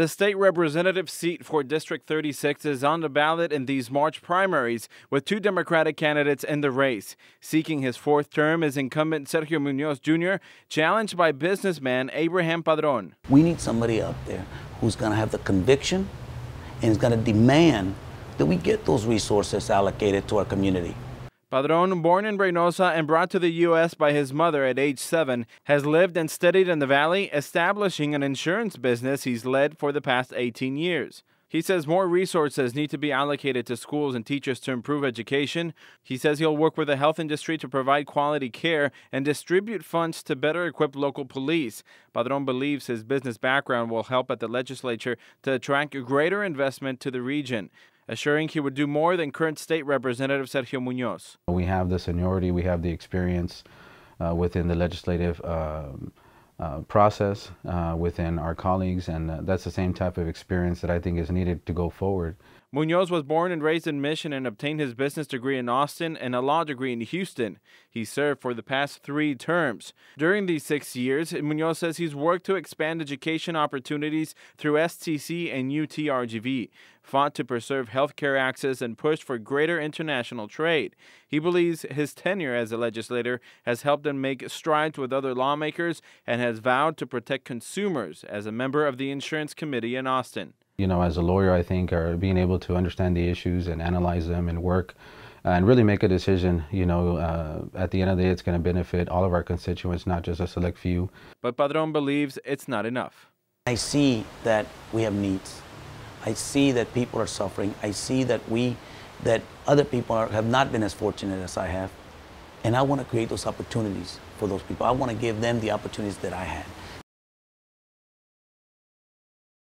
The state representative seat for District 36 is on the ballot in these March primaries, with two Democratic candidates in the race. Seeking his fourth term is incumbent Sergio Munoz Jr., challenged by businessman Abraham Padron. We need somebody up there who's going to have the conviction and is going to demand that we get those resources allocated to our community. Padron, born in Reynosa and brought to the U.S. by his mother at age seven, has lived and studied in the Valley, establishing an insurance business he's led for the past 18 years. He says more resources need to be allocated to schools and teachers to improve education. He says he'll work with the health industry to provide quality care and distribute funds to better equip local police. Padron believes his business background will help at the legislature to attract greater investment to the region assuring he would do more than current state representative Sergio Munoz. We have the seniority, we have the experience uh, within the legislative um, uh, process, uh, within our colleagues, and uh, that's the same type of experience that I think is needed to go forward. Munoz was born and raised in Mission and obtained his business degree in Austin and a law degree in Houston. He served for the past three terms. During these six years, Munoz says he's worked to expand education opportunities through STC and UTRGV, fought to preserve healthcare access, and pushed for greater international trade. He believes his tenure as a legislator has helped him make strides with other lawmakers and has vowed to protect consumers as a member of the Insurance Committee in Austin you know, as a lawyer, I think, are being able to understand the issues and analyze them and work and really make a decision. You know, uh, at the end of the day, it's going to benefit all of our constituents, not just a select few. But Padron believes it's not enough. I see that we have needs. I see that people are suffering. I see that we, that other people are, have not been as fortunate as I have. And I want to create those opportunities for those people. I want to give them the opportunities that I had.